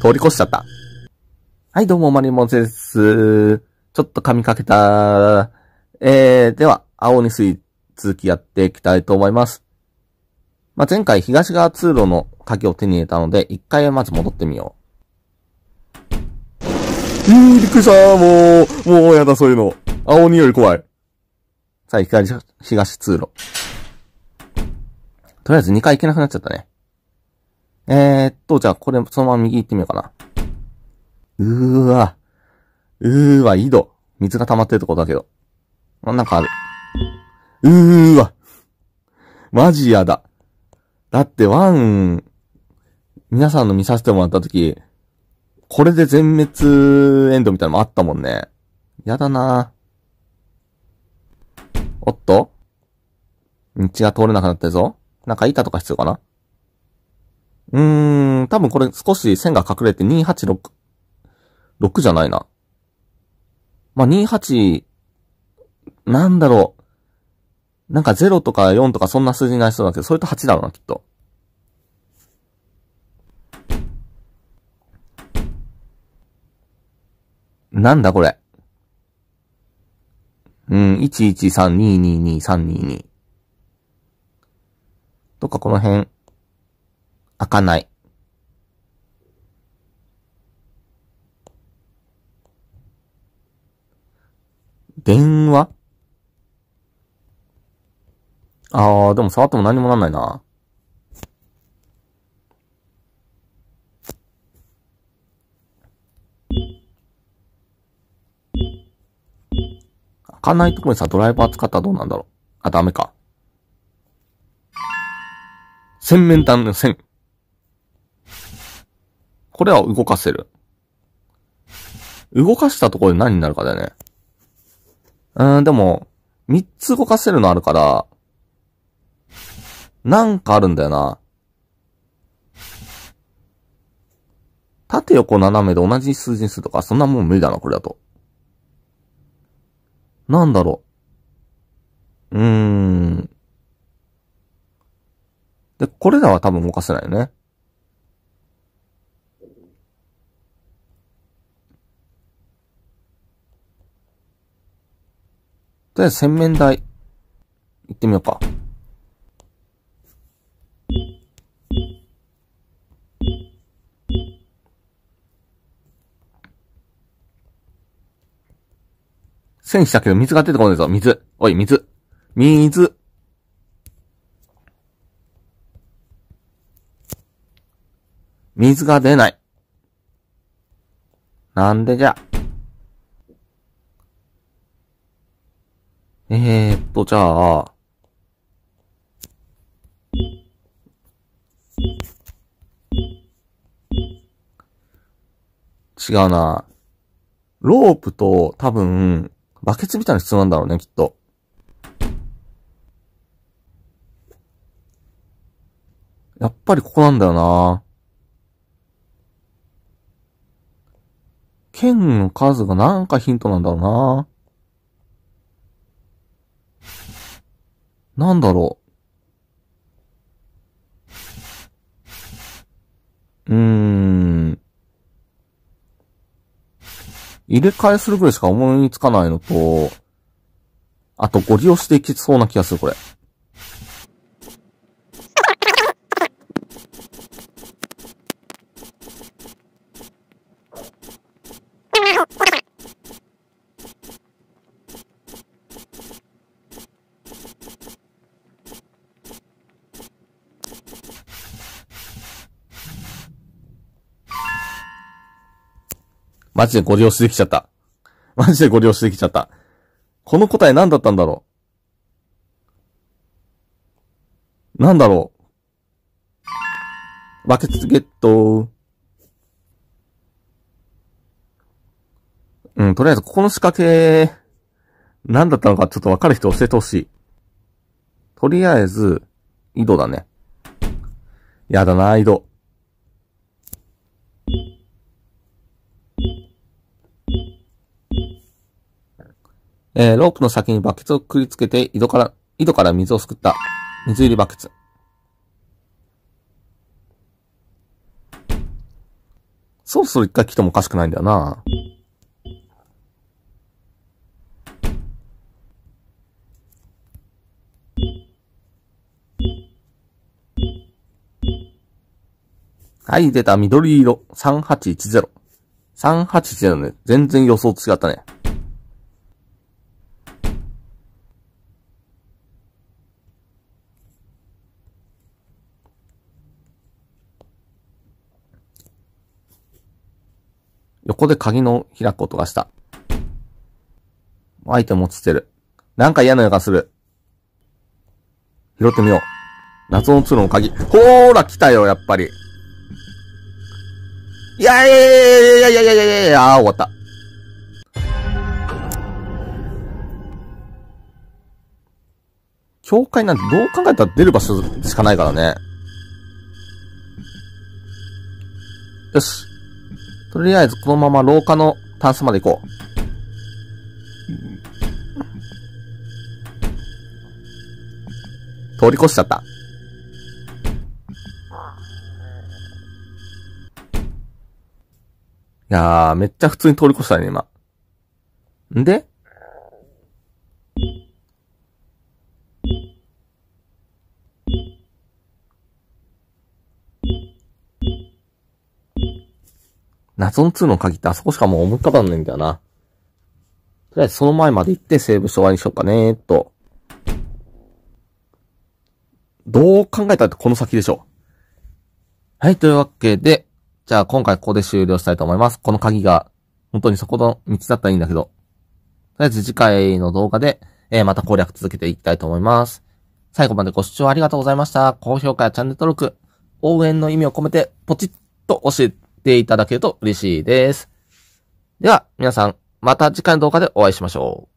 通り越しちゃった。はい、どうも、マリモンです。ちょっと噛みかけた。えー、では、青に水続きやっていきたいと思います。まあ、前回東側通路の鍵を手に入れたので、一回まず戻ってみよう。うー、びっくりしたもう、もうやだ、そういうの。青により怖い。さあ、東、東通路。とりあえず2回行けなくなっちゃったね。えー、っと、じゃあこれそのまま右行ってみようかな。うーわ。うーわ、井戸。水が溜まってるとこだけど。あ、なんかある。うーわ。マジやだ。だってワン、皆さんの見させてもらったとき、これで全滅エンドみたいなのもあったもんね。やだなおっと道が通れなくなったぞ。なんか板とか必要かなうーん、多分これ少し線が隠れて286、6じゃないな。まあ、28、なんだろう。なんか0とか4とかそんな数字になりそうだけど、それと8だろうな、きっと。なんだこれ。うん、1 1 3 2 2 2 3 2 2とかこの辺。開かない。電話ああ、でも触っても何もなんないな。開かないところにさ、ドライバー使ったらどうなんだろう。あ、ダメか。洗面台の線。これは動かせる。動かしたところで何になるかだよね。うーん、でも、三つ動かせるのあるから、なんかあるんだよな。縦横斜めで同じ数字にするとか、そんなもん無理だな、これだと。なんだろう。うーん。で、これらは多分動かせないよね。とりあえず洗面台、行ってみようか。戦したけど水が出てこないぞ。水。おい、水。水。水が出ない。なんでじゃ。えー、っと、じゃあ、違うな。ロープと多分、バケツみたいな必要なんだろうね、きっと。やっぱりここなんだよな。剣の数がなんかヒントなんだろうな。なんだろう。うーん。入れ替えするぐらいしか思いつかないのと、あと、ご利用していきそうな気がする、これ。マジでご利用しできちゃった。マジでご利用しできちゃった。この答え何だったんだろう何だろうバケツゲット。うん、とりあえずここの仕掛け、何だったのかちょっとわかる人教えてほしい。とりあえず、井戸だね。やだな、井戸。えー、ロープの先にバケツをくくりつけて、井戸から、井戸から水をすくった。水入りバケツ。そろそろ一回来てもおかしくないんだよな。はい、出た、緑色。3810。3810ね。全然予想違ったね。横で鍵の開く音がした。アイテム落ちてる。なんか嫌な予感する。拾ってみよう。謎の通路の鍵。ほーら、来たよ、やっぱり。いやいやいやいやいやいやいやいや、あー、終わった。教会なんてどう考えたら出る場所しかないからね。よし。とりあえずこのまま廊下のタンスまで行こう。通り越しちゃった。いやー、めっちゃ普通に通り越したね、今。んで謎の2の鍵ってあそこしかもう思い浮かばんないんだよな。とりあえずその前まで行ってセーブして終わりにしようかねーと。どう考えたってこの先でしょ。はい、というわけで、じゃあ今回ここで終了したいと思います。この鍵が本当にそこの道だったらいいんだけど。とりあえず次回の動画で、えー、また攻略続けていきたいと思います。最後までご視聴ありがとうございました。高評価やチャンネル登録、応援の意味を込めてポチッと押してていただけると嬉しいです。では、皆さん、また次回の動画でお会いしましょう。